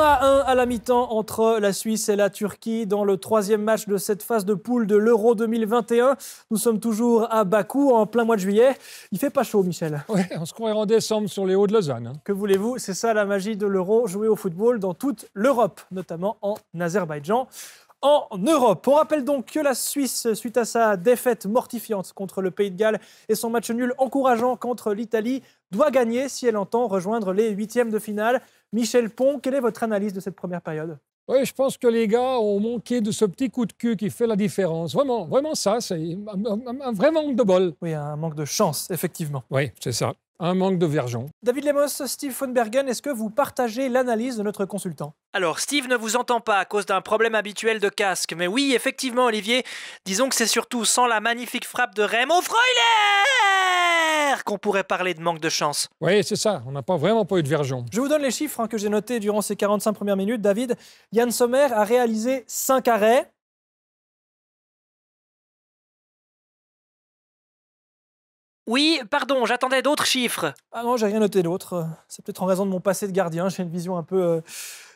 à 1 à la mi-temps entre la Suisse et la Turquie dans le troisième match de cette phase de poule de l'Euro 2021. Nous sommes toujours à Bakou en plein mois de juillet. Il fait pas chaud, Michel. Oui, on se croirait en décembre sur les hauts de Lausanne. Hein. Que voulez-vous C'est ça la magie de l'Euro, jouer au football dans toute l'Europe, notamment en Azerbaïdjan en Europe. On rappelle donc que la Suisse, suite à sa défaite mortifiante contre le Pays de Galles et son match nul encourageant contre l'Italie, doit gagner si elle entend rejoindre les huitièmes de finale. Michel Pont, quelle est votre analyse de cette première période oui, je pense que les gars ont manqué de ce petit coup de cul qui fait la différence. Vraiment, vraiment ça, c'est un, un, vrai manque de bol. Oui, un manque de chance, effectivement. Oui, c'est ça un manque de version. David Lemos, Steve von Bergen, est-ce que vous partagez l'analyse de notre consultant alors, Steve ne vous entend pas à cause d'un problème habituel de casque, mais oui, effectivement, Olivier, disons que c'est surtout sans la magnifique frappe de Raymond Freuler qu'on pourrait parler de manque de chance. Oui, c'est ça, on n'a pas vraiment pas eu de version. Je vous donne les chiffres hein, que j'ai notés durant ces 45 premières minutes. David, Yann Sommer a réalisé 5 arrêts, Oui, pardon, j'attendais d'autres chiffres. Ah non, j'ai rien noté d'autre. C'est peut-être en raison de mon passé de gardien, j'ai une vision un peu euh,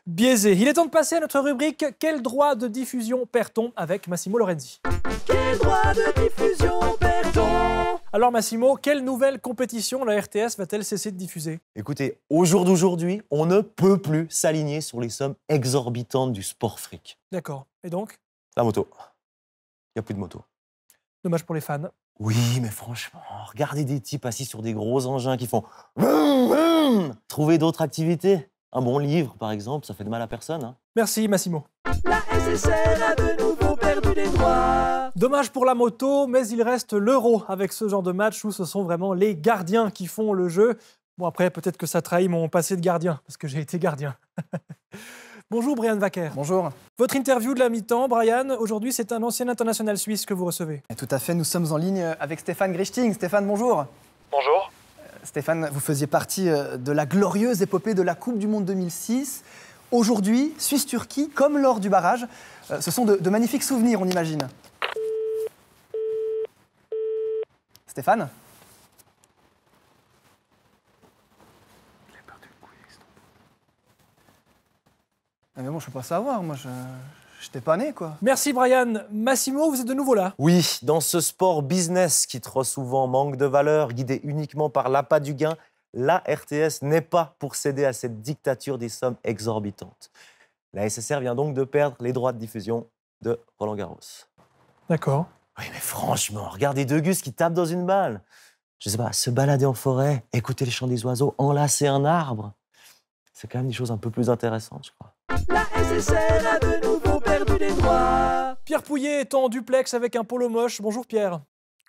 biaisée. Il est temps de passer à notre rubrique Quel droit de diffusion perd-on avec Massimo Lorenzi Quel droit de diffusion perd-on alors Massimo, quelle nouvelle compétition la RTS va-t-elle cesser de diffuser Écoutez, au jour d'aujourd'hui, on ne peut plus s'aligner sur les sommes exorbitantes du sport fric. D'accord. Et donc La moto. Il n'y a plus de moto. Dommage pour les fans. Oui, mais franchement, regardez des types assis sur des gros engins qui font Trouver d'autres activités. Un bon livre, par exemple, ça fait de mal à personne. Hein. Merci, Massimo. La SSR a de nouveau perdu droits. Dommage pour la moto, mais il reste l'euro avec ce genre de match où ce sont vraiment les gardiens qui font le jeu. Bon, après, peut-être que ça trahit mon passé de gardien, parce que j'ai été gardien. Bonjour Brian Wacker. Bonjour. Votre interview de la mi-temps, Brian, aujourd'hui c'est un ancien international suisse que vous recevez. Eh, tout à fait, nous sommes en ligne euh, avec Stéphane Grichting. Stéphane, bonjour. Bonjour. Euh, Stéphane, vous faisiez partie euh, de la glorieuse épopée de la Coupe du Monde 2006. Aujourd'hui, Suisse-Turquie, comme lors du barrage, ce sont de magnifiques souvenirs, on imagine. Stéphane Ah, mais bon, je peux pas savoir, moi je. J'étais pas né, quoi. Merci, Brian. Massimo, vous êtes de nouveau là. Oui, dans ce sport business qui trop souvent manque de valeur, guidé uniquement par l'appât du gain, la RTS n'est pas pour céder à cette dictature des sommes exorbitantes. La SSR vient donc de perdre les droits de diffusion de Roland Garros. D'accord. Oui, mais franchement, regardez deux gus qui tapent dans une balle. Je sais pas, se balader en forêt, écouter les chants des oiseaux, enlacer un arbre. C'est quand même des choses un peu plus intéressantes, je crois. SSL a de nouveau perdu les droits. Pierre Pouillet est en duplex avec un polo moche. Bonjour Pierre.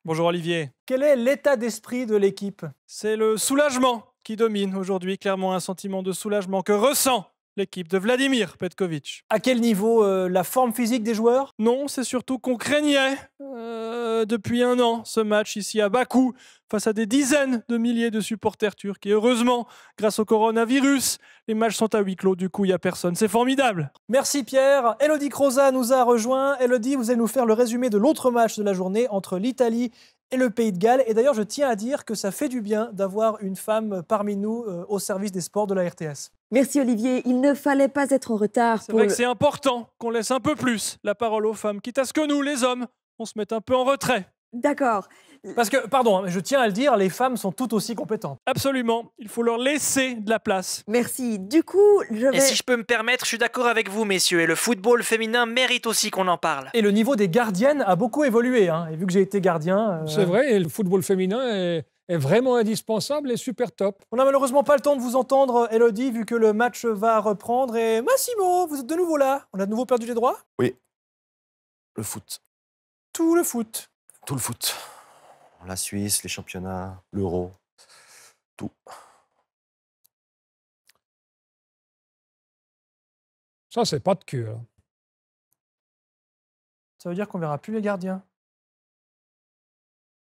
Bonjour Olivier. Quel est l'état d'esprit de l'équipe C'est le soulagement qui domine aujourd'hui, clairement un sentiment de soulagement que ressent l'équipe de Vladimir Petkovic. À quel niveau euh, La forme physique des joueurs Non, c'est surtout qu'on craignait euh, euh, depuis un an, ce match ici à Bakou, face à des dizaines de milliers de supporters turcs. Et heureusement, grâce au coronavirus, les matchs sont à huis clos, du coup, il n'y a personne. C'est formidable. Merci Pierre. Elodie Croza nous a rejoint. Elodie, vous allez nous faire le résumé de l'autre match de la journée entre l'Italie et le Pays de Galles. Et d'ailleurs, je tiens à dire que ça fait du bien d'avoir une femme parmi nous euh, au service des sports de la RTS. Merci Olivier, il ne fallait pas être en retard. C'est vrai que c'est important qu'on laisse un peu plus la parole aux femmes, quitte à ce que nous, les hommes, on se met un peu en retrait. D'accord. Parce que, pardon, hein, je tiens à le dire, les femmes sont toutes aussi compétentes. Absolument, il faut leur laisser de la place. Merci. Du coup, je vais... Et si je peux me permettre, je suis d'accord avec vous, messieurs, et le football féminin mérite aussi qu'on en parle. Et le niveau des gardiennes a beaucoup évolué, hein, et vu que j'ai été gardien... Euh, C'est vrai, et le football féminin est est vraiment indispensable et super top. On n'a malheureusement pas le temps de vous entendre, Elodie, vu que le match va reprendre. Et Massimo, vous êtes de nouveau là. On a de nouveau perdu les droits Oui. Le foot. Tout le foot. Tout le foot. La Suisse, les championnats, l'euro, tout. Ça, c'est pas de cure hein. Ça veut dire qu'on verra plus les gardiens.